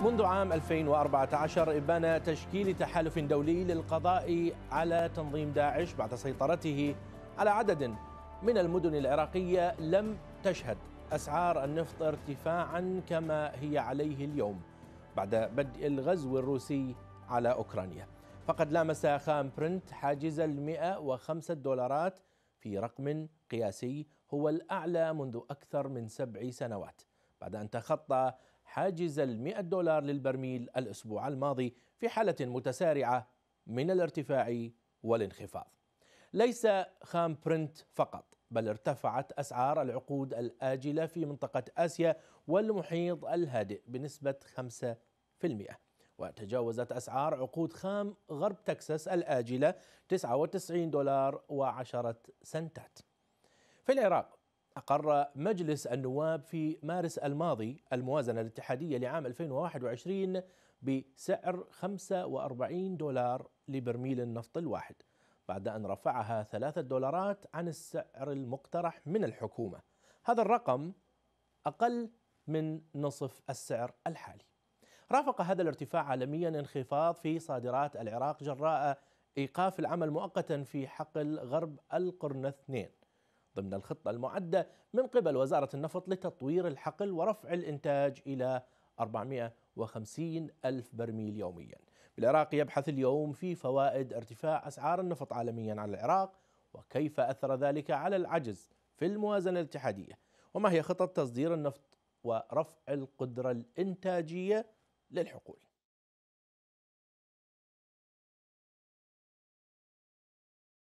منذ عام 2014 إبان تشكيل تحالف دولي للقضاء على تنظيم داعش بعد سيطرته على عدد من المدن العراقية لم تشهد أسعار النفط ارتفاعا كما هي عليه اليوم بعد بدء الغزو الروسي على أوكرانيا فقد لامس خام برنت حاجز المئة وخمسة دولارات في رقم قياسي هو الأعلى منذ أكثر من سبع سنوات بعد أن تخطى حاجز ال100 دولار للبرميل الأسبوع الماضي في حالة متسارعة من الارتفاع والانخفاض ليس خام برنت فقط بل ارتفعت أسعار العقود الآجلة في منطقة آسيا والمحيط الهادئ بنسبة 5% وتجاوزت أسعار عقود خام غرب تكساس الآجلة 99 دولار و10 سنتات في العراق أقر مجلس النواب في مارس الماضي الموازنة الاتحادية لعام 2021 بسعر 45 دولار لبرميل النفط الواحد بعد أن رفعها ثلاثة دولارات عن السعر المقترح من الحكومة هذا الرقم أقل من نصف السعر الحالي رافق هذا الارتفاع عالميا انخفاض في صادرات العراق جراء إيقاف العمل مؤقتا في حقل غرب القرن الثنين ضمن الخطة المعدة من قبل وزارة النفط لتطوير الحقل ورفع الإنتاج إلى 450 ألف برميل يوميا بالعراق يبحث اليوم في فوائد ارتفاع أسعار النفط عالميا على العراق وكيف أثر ذلك على العجز في الموازنة الاتحادية وما هي خطط تصدير النفط ورفع القدرة الإنتاجية للحقول